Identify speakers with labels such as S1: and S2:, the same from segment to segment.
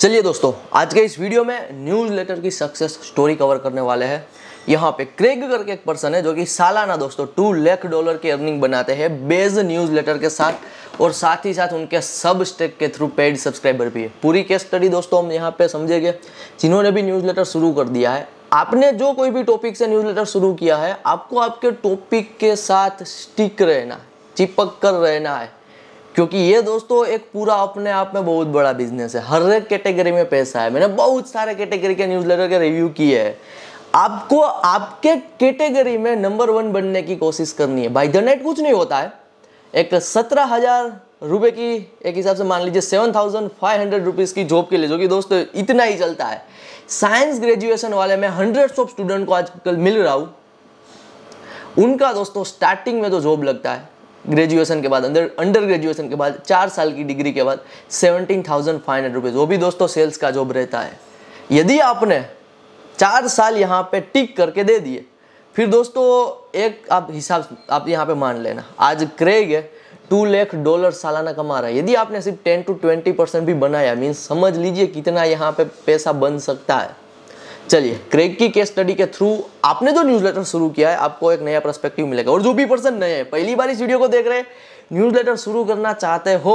S1: चलिए दोस्तों आज के इस वीडियो में न्यूज़ लेटर की सक्सेस स्टोरी कवर करने वाले हैं यहाँ पे क्रेग करके एक पर्सन है जो कि सालाना दोस्तों टू लाख डॉलर की अर्निंग बनाते हैं बेज न्यूज़ लेटर के साथ और साथ ही साथ उनके सब स्टेक के थ्रू पेड सब्सक्राइबर भी है पूरी केस स्टडी दोस्तों हम यहाँ पे समझेंगे जिन्होंने भी न्यूज़ लेटर शुरू कर दिया है आपने जो कोई भी टॉपिक से न्यूज़ लेटर शुरू किया है आपको आपके टॉपिक के साथ स्टिक रहना चिपक कर रहना है क्योंकि ये दोस्तों एक पूरा अपने आप में बहुत बड़ा बिजनेस है हर एक कैटेगरी में पैसा है मैंने बहुत सारे कैटेगरी के न्यूज़ लेटर के रिव्यू किए हैं आपको आपके कैटेगरी में नंबर वन बनने की कोशिश करनी है बाई द नेट कुछ नहीं होता है एक सत्रह हज़ार रुपये की एक हिसाब से मान लीजिए seven thousand five hundred rupees की जॉब के लिए जो कि दोस्तों इतना ही चलता है साइंस ग्रेजुएशन वाले में हंड्रेड्स ऑफ स्टूडेंट को आजकल मिल रहा हूँ उनका दोस्तों स्टार्टिंग में तो जॉब लगता है ग्रेजुएशन के बाद अंदर अंडर ग्रेजुएशन के बाद चार साल की डिग्री के बाद seventeen thousand five hundred rupees वो भी दोस्तों सेल्स का जॉब रहता है यदि आपने चार साल यहाँ पे टिक करके दे दिए फिर दोस्तों एक आप हिसाब आप यहाँ पे मान लेना आज क्रेग है टू लेख डॉलर सालाना कमा रहा है यदि आपने सिर्फ टेन टू ट्वेंटी परसेंट भी बनाया मीन्स समझ लीजिए कितना यहाँ पे पैसा बन सकता है चलिए क्रेग की केस स्टडी के थ्रू आपने जो न्यूज लेटर शुरू किया है आपको एक नया परस्पेक्टिव मिलेगा और जो भी पर्सन नए हैं पहली बार इस वीडियो को देख रहे हैं न्यूज लेटर शुरू करना चाहते हो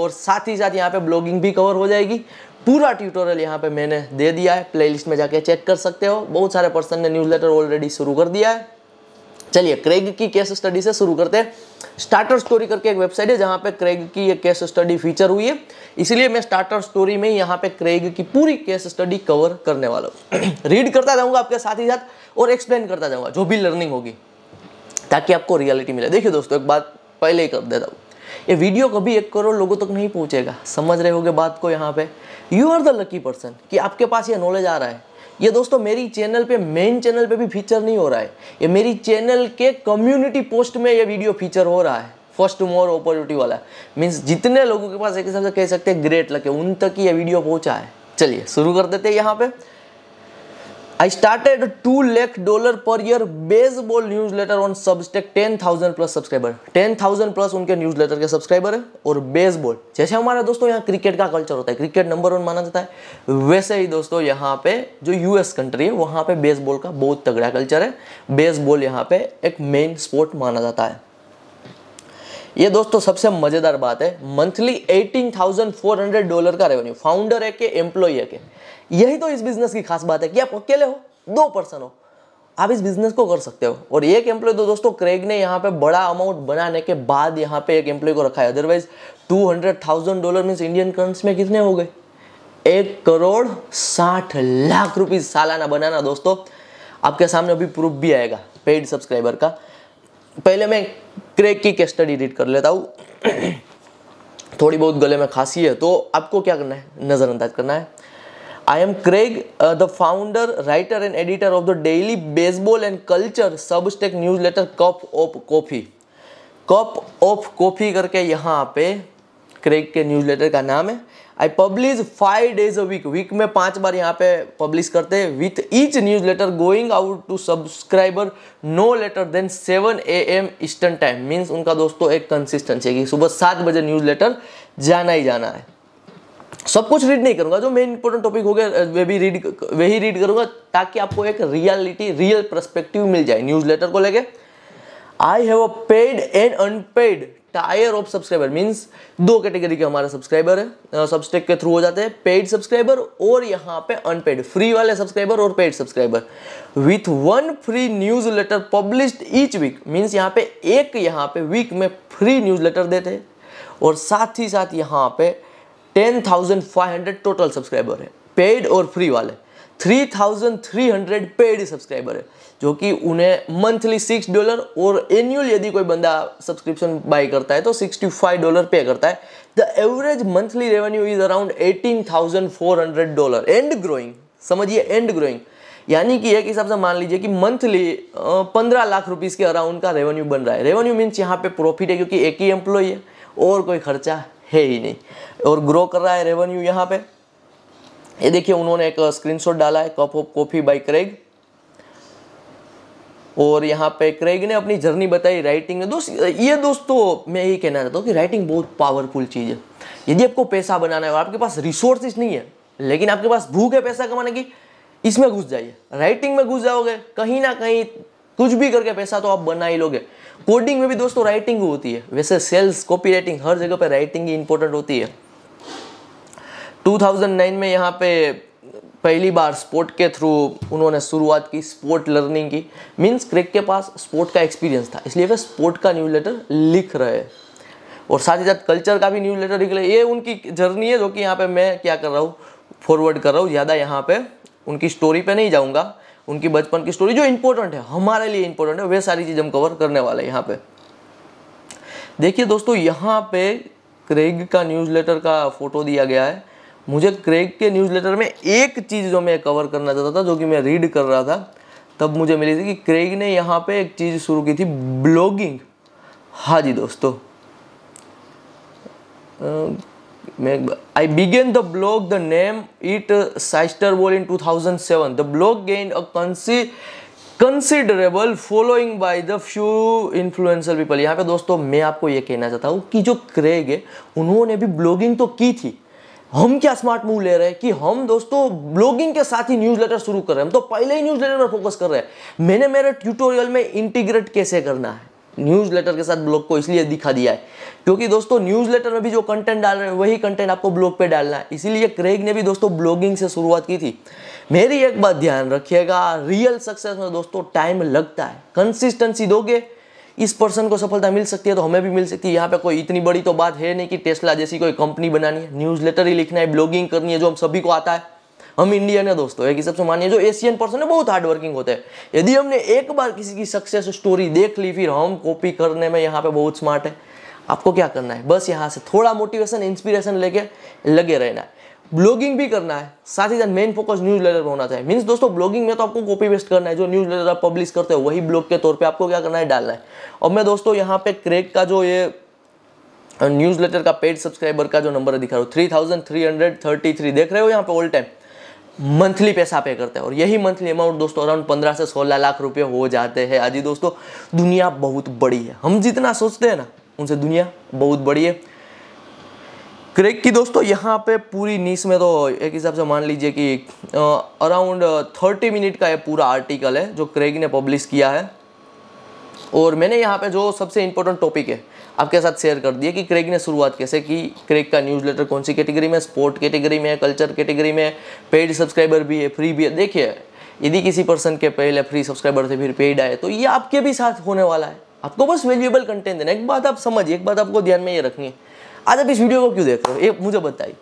S1: और साथ ही साथ यहाँ पे ब्लॉगिंग भी कवर हो जाएगी पूरा ट्यूटोरियल यहाँ पे मैंने दे दिया है प्लेलिस्ट में जाके चेक कर सकते हो बहुत सारे पर्सन ने न्यूज़ लेटर ऑलरेडी शुरू कर दिया है चलिए क्रेग की केस स्टडी से शुरू करते हैं स्टार्टर स्टोरी करके एक वेबसाइट है जहां पे क्रेग की ये केस स्टडी फीचर हुई है इसलिए मैं स्टार्टर स्टोरी में यहाँ पे क्रेग की पूरी केस स्टडी कवर करने वाला हूँ रीड करता जाऊंगा आपके साथ ही साथ और एक्सप्लेन करता जाऊंगा जो भी लर्निंग होगी ताकि आपको रियलिटी मिले देखिए दोस्तों एक बात पहले ही कर देता हूँ ये वीडियो कभी एक करोड़ लोगों तक नहीं पहुंचेगा समझ रहे होगे बात को यहाँ पे you are the lucky person कि आपके पास ये नॉलेज आ रहा है ये दोस्तों मेरी चैनल पे मेन चैनल पे भी फीचर नहीं हो रहा है ये मेरी चैनल के कम्युनिटी पोस्ट में ये वीडियो फीचर हो रहा है फर्स्ट मोर अपॉर्चुनिटी वाला मीन्स जितने लोगों के पास एक हिसाब से कह सकते हैं ग्रेट लगे उन तक ही ये वीडियो पहुंचा है चलिए शुरू कर देते हैं यहाँ पे I started 2 lakh dollar per year baseball newsletter on Substack 10,000 plus subscriber 10,000 plus उनके newsletter के subscriber है और baseball जैसे हमारे दोस्तों यहाँ क्रिकेट का कल्चर होता है क्रिकेट नंबर वन माना जाता है वैसे ही दोस्तों यहाँ पे जो यूएस कंट्री है वहाँ पे बेसबॉल का बहुत तगड़ा कल्चर है बॉल यहाँ पे एक मेन स्पोर्ट माना जाता है ये दोस्तों सबसे मजेदार बात है मंथली 18,400 डॉलर का रेवेन्यू फाउंडर है के एम्प्लॉय है के यही तो इस बिजनेस की खास बात है कि आप अकेले हो दो पर्सन हो आप इस बिजनेस को कर सकते हो और एक एम्प्लॉय तो दोस्तों क्रेग ने यहाँ पे बड़ा अमाउंट बनाने के बाद यहाँ पे एक एम्प्लॉय को रखा है otherwise two hundred thousand dollar means Indian currency में कितने हो गए एक करोड़ साठ लाख रुपीज सालाना बनाना दोस्तों आपके सामने अभी प्रूफ भी आएगा पेड सब्सक्राइबर का पहले मैं क्रेक की केस स्टडी रीड कर लेता हूँ थोड़ी बहुत गले में खांसी है तो आपको क्या करना है नज़रअंदाज करना है I am Craig the founder writer and editor of the daily baseball and culture Substack newsletter cup of coffee cup of coffee करके यहाँ पे क्रेग के न्यूज लेटर का नाम है I publish five days a week week में पांच बार यहाँ पे पब्लिश करते हैं with each newsletter going out to subscriber no later than seven A M eastern time means उनका दोस्तों एक कंसिस्टेंसी है कि सुबह सात बजे न्यूज लेटर जाना ही जाना है सब कुछ रीड नहीं करूंगा जो मेन इंपॉर्टेंट टॉपिक हो गया वे भी रीड वही रीड करूंगा ताकि आपको एक रियलिटी रियल परस्पेक्टिव मिल जाए न्यूज लेटर को लेकर I have a paid and unpaid tier of subscriber means दो कैटेगरी के हमारे सब्सक्राइबर है सब्सटेक के थ्रू हो जाते हैं पेड सब्सक्राइबर और यहाँ पे अनपेड फ्री वाले सब्सक्राइबर और paid subscriber with one free newsletter publish each week means यहाँ पे एक यहाँ पे वीक में फ्री न्यूज लेटर देते और साथ ही साथ यहाँ पे ten thousand five hundred total subscriber है पेड और फ्री वाले 3,300 पेड सब्सक्राइबर है जो कि उन्हें मंथली सिक्स डॉलर और एनुअल यदि कोई बंदा सब्सक्रिप्शन बाय करता है तो 65 डॉलर पे करता है the average monthly revenue is around 18,400 dollar and growing समझिए एंड ग्रोइंग यानी कि एक हिसाब से मान लीजिए कि मंथली पंद्रह लाख रुपीज़ के अराउंड का रेवेन्यू बन रहा है रेवेन्यू मीन्स यहाँ पे प्रॉफिट है क्योंकि एक ही एम्प्लॉय है और कोई खर्चा है ही नहीं और ग्रो कर रहा है रेवेन्यू यहाँ पर ये देखिए उन्होंने एक स्क्रीनशॉट डाला है cup of coffee by Craig और यहाँ पे क्रेग ने अपनी जर्नी बताई राइटिंग में दोस्त ये दोस्तों मैं यही कहना चाहता हूँ कि राइटिंग बहुत पावरफुल चीज़ है यदि आपको पैसा बनाना है और आपके पास रिसोर्सेज नहीं है लेकिन आपके पास भूख है पैसा कमाने की इसमें घुस जाइए राइटिंग में घुस जाओगे कहीं ना कहीं कुछ भी करके पैसा तो आप बना ही लोगे कोडिंग में भी दोस्तों राइटिंग होती है वैसे सेल्स कॉपी राइटिंग हर जगह पर राइटिंग ही इंपॉर्टेंट होती है 2009 में यहाँ पे पहली बार स्पोर्ट के थ्रू उन्होंने शुरुआत की स्पोर्ट लर्निंग की मीन्स क्रिक के पास स्पोर्ट का एक्सपीरियंस था इसलिए वे स्पोर्ट का न्यूज़ लेटर लिख रहे और साथ ही साथ कल्चर का भी न्यूज़ लेटर लिख रहे ये उनकी जर्नी है जो कि यहाँ पे मैं क्या कर रहा हूँ फॉरवर्ड कर रहा हूँ ज़्यादा यहाँ पे उनकी स्टोरी पे नहीं जाऊँगा उनकी बचपन की स्टोरी जो इंपॉर्टेंट है हमारे लिए इंपॉर्टेंट है वे सारी चीज़ हम कवर करने वाले हैं यहाँ पे देखिए दोस्तों यहाँ पे क्रेग का न्यूज़ लेटर का फोटो दिया गया है मुझे क्रेग के न्यूज़लेटर में एक चीज़ जो मैं कवर करना चाहता था जो कि मैं रीड कर रहा था तब मुझे मिली थी कि क्रेग ने यहाँ पे एक चीज़ शुरू की थी ब्लॉगिंग हाँ जी दोस्तों मैं I began the blog the name it sister wall in 2007 the blog gain a कंसी considerable following by the few influencer people यहाँ पे दोस्तों मैं आपको ये कहना चाहता हूँ कि जो क्रेग है उन्होंने भी ब्लॉगिंग तो की थी हम क्या स्मार्ट मूव ले रहे हैं कि हम दोस्तों ब्लॉगिंग के साथ ही न्यूज लेटर शुरू कर रहे हैं हम तो पहले ही न्यूज लेटर पर फोकस कर रहे हैं मैंने मेरे ट्यूटोरियल में इंटीग्रेट कैसे करना है न्यूज लेटर के साथ ब्लॉग को इसलिए दिखा दिया है क्योंकि दोस्तों न्यूज लेटर में भी जो कंटेंट डाल रहे हैं वही कंटेंट आपको ब्लॉग पे डालना है इसीलिए क्रेग ने भी दोस्तों ब्लॉगिंग से शुरुआत की थी मेरी एक बात ध्यान रखिएगा रियल सक्सेस में दोस्तों टाइम लगता है कंसिस्टेंसी दोगे इस पर्सन को सफलता मिल सकती है तो हमें भी मिल सकती है यहाँ पे कोई इतनी बड़ी तो बात है नहीं कि टेस्ला जैसी कोई कंपनी बनानी है न्यूज लेटर ही लिखना है ब्लॉगिंग करनी है जो हम सभी को आता है हम इंडियन है दोस्तों एक हिसाब से मानिए जो एशियन पर्सन है बहुत हार्डवर्किंग होते हैं यदि हमने एक बार किसी की सक्सेस स्टोरी देख ली फिर हम कॉपी करने में यहाँ पे बहुत स्मार्ट है आपको क्या करना है बस यहाँ से थोड़ा मोटिवेशन इंस्पिरेशन लेके लगे रहना है ब्लॉगिंग भी करना है साथ ही साथ मेन फोकस न्यूज लेटर होना चाहिए मीन्स दोस्तों ब्लॉगिंग में तो आपको कॉपी पेस्ट करना है जो न्यूज लेटर आप पब्लिश करते हो वही ब्लॉग के तौर पर आपको क्या करना है डालना है और मैं दोस्तों यहाँ पे क्रेक का जो ये न्यूज लेटर का पेड सब्सक्राइबर का जो नंबर दिखा रहा हूँ three thousand three hundred thirty three देख रहे हो यहाँ पे ऑल टाइम मंथली पैसा पे करते हैं और यही मंथली अमाउंट दोस्तों अराउंड पंद्रह से सोलह लाख रुपये हो जाते हैं आज ही दोस्तों दुनिया बहुत बड़ी है हम जितना सोचते हैं ना उनसे दुनिया बहुत बड़ी है क्रेक की दोस्तों यहाँ पे पूरी नीस में तो एक हिसाब से मान लीजिए कि अराउंड थर्टी मिनट का ये पूरा आर्टिकल है जो क्रेग ने पब्लिश किया है और मैंने यहाँ पे जो सबसे इम्पोर्टेंट टॉपिक है आपके साथ शेयर कर दिया कि क्रेग ने शुरुआत कैसे की क्रेग का न्यूज़ लेटर कौन सी कैटेगरी में स्पोर्ट कैटेगरी में कल्चर कैटेगरी में पेड सब्सक्राइबर भी है फ्री भी है देखिए यदि किसी पर्सन के पहले फ्री सब्सक्राइबर थे फिर पेड आए तो ये आपके भी साथ होने वाला है आपको बस वैल्यूएबल कंटेंट देना एक बात आप समझिए एक बात आपको ध्यान में ये रखनी है आज आप इस वीडियो को क्यों देख रहे हो ये मुझे बताइए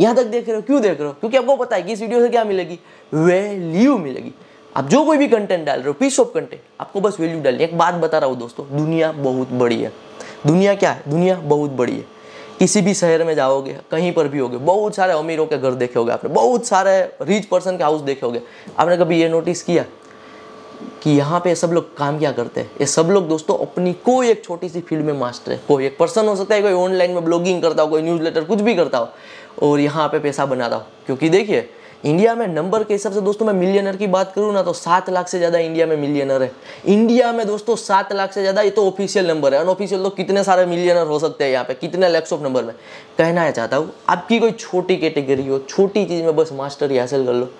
S1: यहाँ तक देख रहे हो क्यों देख रहे हो क्योंकि आपको पता है कि इस वीडियो से क्या मिलेगी वैल्यू मिलेगी आप जो कोई भी कंटेंट डाल रहे हो पीस ऑफ कंटेंट आपको बस वैल्यू डालनी एक बात बता रहा हूँ दोस्तों दुनिया बहुत बड़ी है दुनिया क्या है दुनिया बहुत बड़ी है किसी भी शहर में जाओगे कहीं पर भी होगे बहुत सारे अमीरों के घर देखे होगे आपने बहुत सारे रिच पर्सन के हाउस देखे होगे आपने कभी ये नोटिस किया कि यहाँ पे सब लोग काम क्या करते हैं ये सब लोग दोस्तों अपनी कोई एक छोटी सी फील्ड में मास्टर है कोई एक पर्सन हो सकता है कोई ऑनलाइन में ब्लॉगिंग करता हो कोई न्यूज़ लेटर कुछ भी करता हो और यहाँ पे पैसा बनाता हो क्योंकि देखिए इंडिया में नंबर के हिसाब से दोस्तों मैं मिलियनर की बात करूँ ना तो सात लाख से ज़्यादा इंडिया में मिलियनर है इंडिया में दोस्तों सात लाख से ज़्यादा ये तो ऑफिशियल नंबर है अनऑफिशियल तो कितने सारे मिलियनर हो सकते हैं यहाँ पे कितने लैक्स ऑफ नंबर में कहना चाहता हूँ आपकी कोई छोटी कैटेगरी हो छोटी चीज़ में बस मास्टरी हासिल कर लो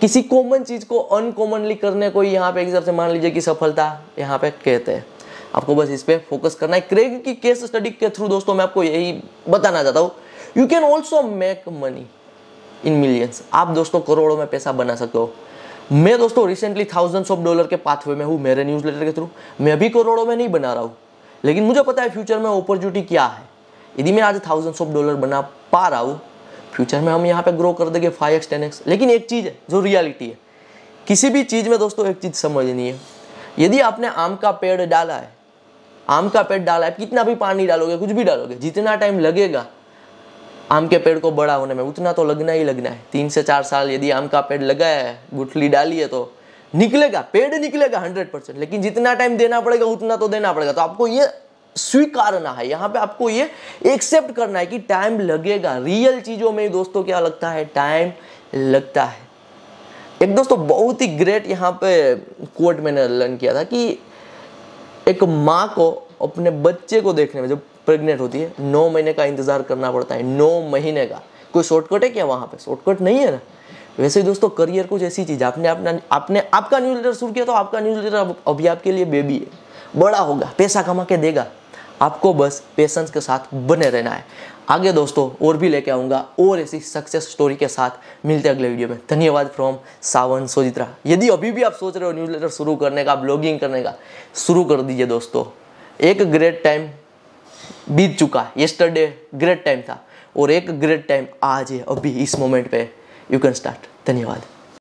S1: किसी कॉमन चीज़ को अनकॉमनली करने को यहाँ पे एक हिसाब से मान लीजिए कि सफलता यहाँ पे कहते हैं आपको बस इस पर फोकस करना है क्रेग की केस स्टडी के थ्रू दोस्तों मैं आपको यही बताना चाहता हूँ you can also make money in millions आप दोस्तों करोड़ों में पैसा बना सकते हो मैं दोस्तों रिसेंटली थाउजेंड्स ऑफ डॉलर के पाथवे में हूँ मेरे न्यूज़ के थ्रू मैं अभी करोड़ों में नहीं बना रहा हूँ लेकिन मुझे पता है फ्यूचर में अपॉर्चुनिटी क्या है यदि मैं आज थाउजेंड्स ऑफ डॉलर बना पा रहा हूँ फ्यूचर में हम यहाँ पे ग्रो कर देंगे फाइव एक्स टेन एक्स लेकिन एक चीज़ है जो रियलिटी है किसी भी चीज़ में दोस्तों एक चीज़ समझनी है यदि आपने आम का पेड़ डाला है आम का पेड़ डाला है कितना भी पानी डालोगे कुछ भी डालोगे जितना टाइम लगेगा आम के पेड़ को बड़ा होने में उतना तो लगना ही लगना है तीन से चार साल यदि आम का पेड़ लगाया है गुठली डाली है तो निकलेगा पेड़ निकलेगा हंड्रेड परसेंट लेकिन जितना टाइम देना पड़ेगा उतना तो देना पड़ेगा तो आपको ये स्वीकारना है यहाँ पे आपको ये एक्सेप्ट करना है कि टाइम लगेगा रियल चीज़ों में दोस्तों क्या लगता है टाइम लगता है एक दोस्तों बहुत ही ग्रेट यहां पे कोर्ट मैंने लर्न किया था कि एक माँ को अपने बच्चे को देखने में जब प्रेग्नेंट होती है नौ महीने का इंतज़ार करना पड़ता है नौ महीने का कोई शॉर्टकट है क्या वहां पर शॉर्टकट नहीं है ना वैसे दोस्तों करियर कुछ ऐसी चीज़ आपने अपना आपने आपका न्यूज़ लेटर शुरू किया तो आपका न्यूज़ लेटर अभी आपके लिए बेबी है बड़ा होगा पैसा कमा के देगा आपको बस पेशेंस के साथ बने रहना है आगे दोस्तों और भी लेके आऊँगा और ऐसी सक्सेस स्टोरी के साथ मिलते हैं अगले वीडियो में धन्यवाद फ्रॉम सावन सोजित्रा यदि अभी भी आप सोच रहे हो न्यूज शुरू करने का ब्लॉगिंग करने का शुरू कर दीजिए दोस्तों एक ग्रेट टाइम बीत चुका येस्टरडे ग्रेट टाइम था और एक ग्रेट टाइम आज है अभी इस मोमेंट पे यू कैन स्टार्ट धन्यवाद